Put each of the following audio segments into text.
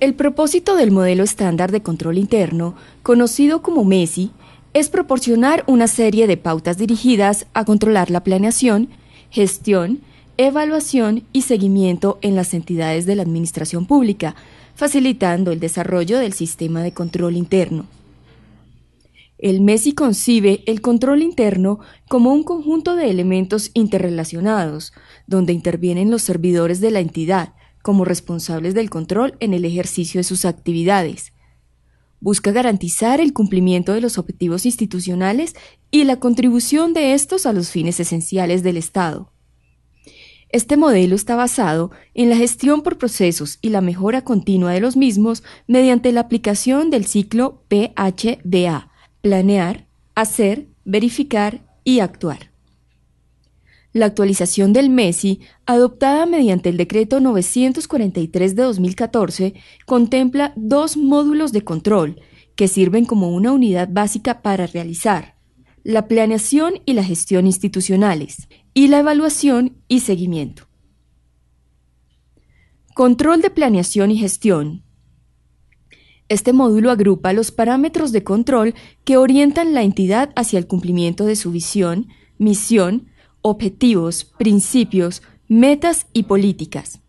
El propósito del modelo estándar de control interno, conocido como MESI, es proporcionar una serie de pautas dirigidas a controlar la planeación, gestión, evaluación y seguimiento en las entidades de la administración pública, facilitando el desarrollo del sistema de control interno. El MESI concibe el control interno como un conjunto de elementos interrelacionados, donde intervienen los servidores de la entidad, como responsables del control en el ejercicio de sus actividades. Busca garantizar el cumplimiento de los objetivos institucionales y la contribución de estos a los fines esenciales del Estado. Este modelo está basado en la gestión por procesos y la mejora continua de los mismos mediante la aplicación del ciclo PHDA, planear, hacer, verificar y actuar. La actualización del MESI, adoptada mediante el decreto 943 de 2014, contempla dos módulos de control que sirven como una unidad básica para realizar la planeación y la gestión institucionales y la evaluación y seguimiento. Control de planeación y gestión. Este módulo agrupa los parámetros de control que orientan la entidad hacia el cumplimiento de su visión, misión, objetivos, principios, metas y políticas.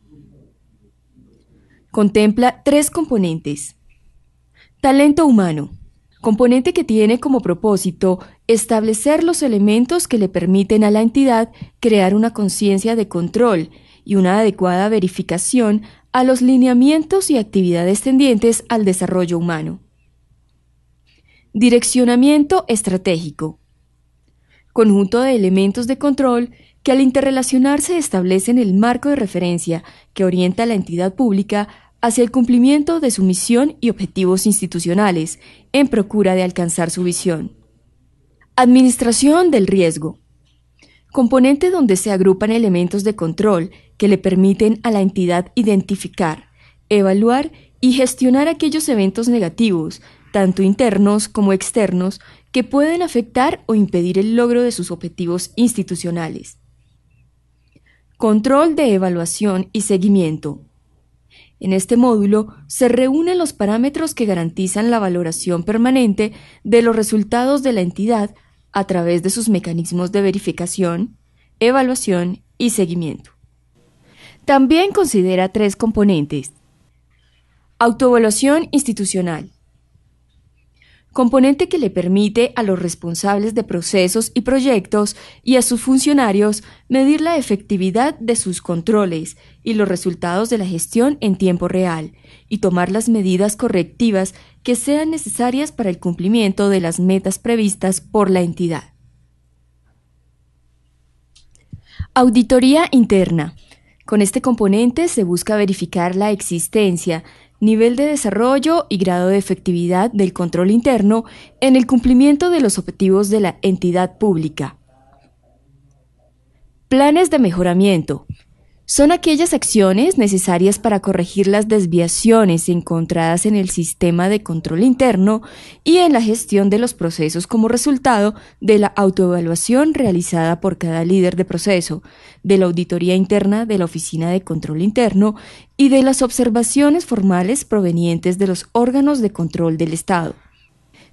Contempla tres componentes. Talento humano, componente que tiene como propósito establecer los elementos que le permiten a la entidad crear una conciencia de control y una adecuada verificación a los lineamientos y actividades tendientes al desarrollo humano. Direccionamiento estratégico conjunto de elementos de control que al interrelacionarse establecen el marco de referencia que orienta a la entidad pública hacia el cumplimiento de su misión y objetivos institucionales en procura de alcanzar su visión. Administración del riesgo. Componente donde se agrupan elementos de control que le permiten a la entidad identificar, evaluar y gestionar aquellos eventos negativos tanto internos como externos, que pueden afectar o impedir el logro de sus objetivos institucionales. Control de evaluación y seguimiento. En este módulo se reúnen los parámetros que garantizan la valoración permanente de los resultados de la entidad a través de sus mecanismos de verificación, evaluación y seguimiento. También considera tres componentes. Autoevaluación institucional componente que le permite a los responsables de procesos y proyectos y a sus funcionarios medir la efectividad de sus controles y los resultados de la gestión en tiempo real y tomar las medidas correctivas que sean necesarias para el cumplimiento de las metas previstas por la entidad. Auditoría interna. Con este componente se busca verificar la existencia nivel de desarrollo y grado de efectividad del control interno en el cumplimiento de los objetivos de la entidad pública. Planes de mejoramiento, son aquellas acciones necesarias para corregir las desviaciones encontradas en el sistema de control interno y en la gestión de los procesos como resultado de la autoevaluación realizada por cada líder de proceso, de la auditoría interna de la Oficina de Control Interno y de las observaciones formales provenientes de los órganos de control del Estado.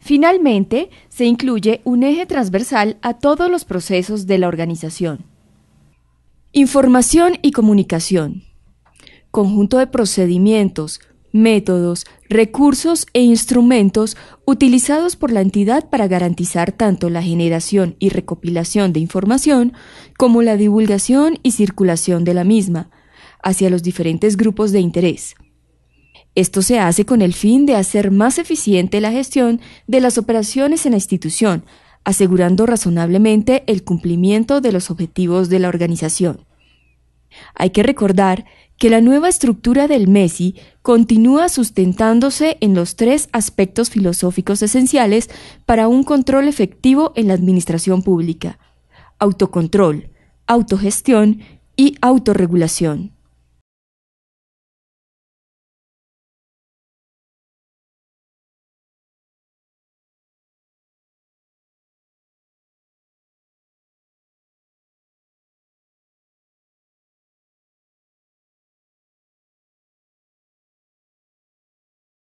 Finalmente, se incluye un eje transversal a todos los procesos de la organización. Información y comunicación. Conjunto de procedimientos, métodos, recursos e instrumentos utilizados por la entidad para garantizar tanto la generación y recopilación de información como la divulgación y circulación de la misma hacia los diferentes grupos de interés. Esto se hace con el fin de hacer más eficiente la gestión de las operaciones en la institución, asegurando razonablemente el cumplimiento de los objetivos de la organización. Hay que recordar que la nueva estructura del MESI continúa sustentándose en los tres aspectos filosóficos esenciales para un control efectivo en la administración pública, autocontrol, autogestión y autorregulación.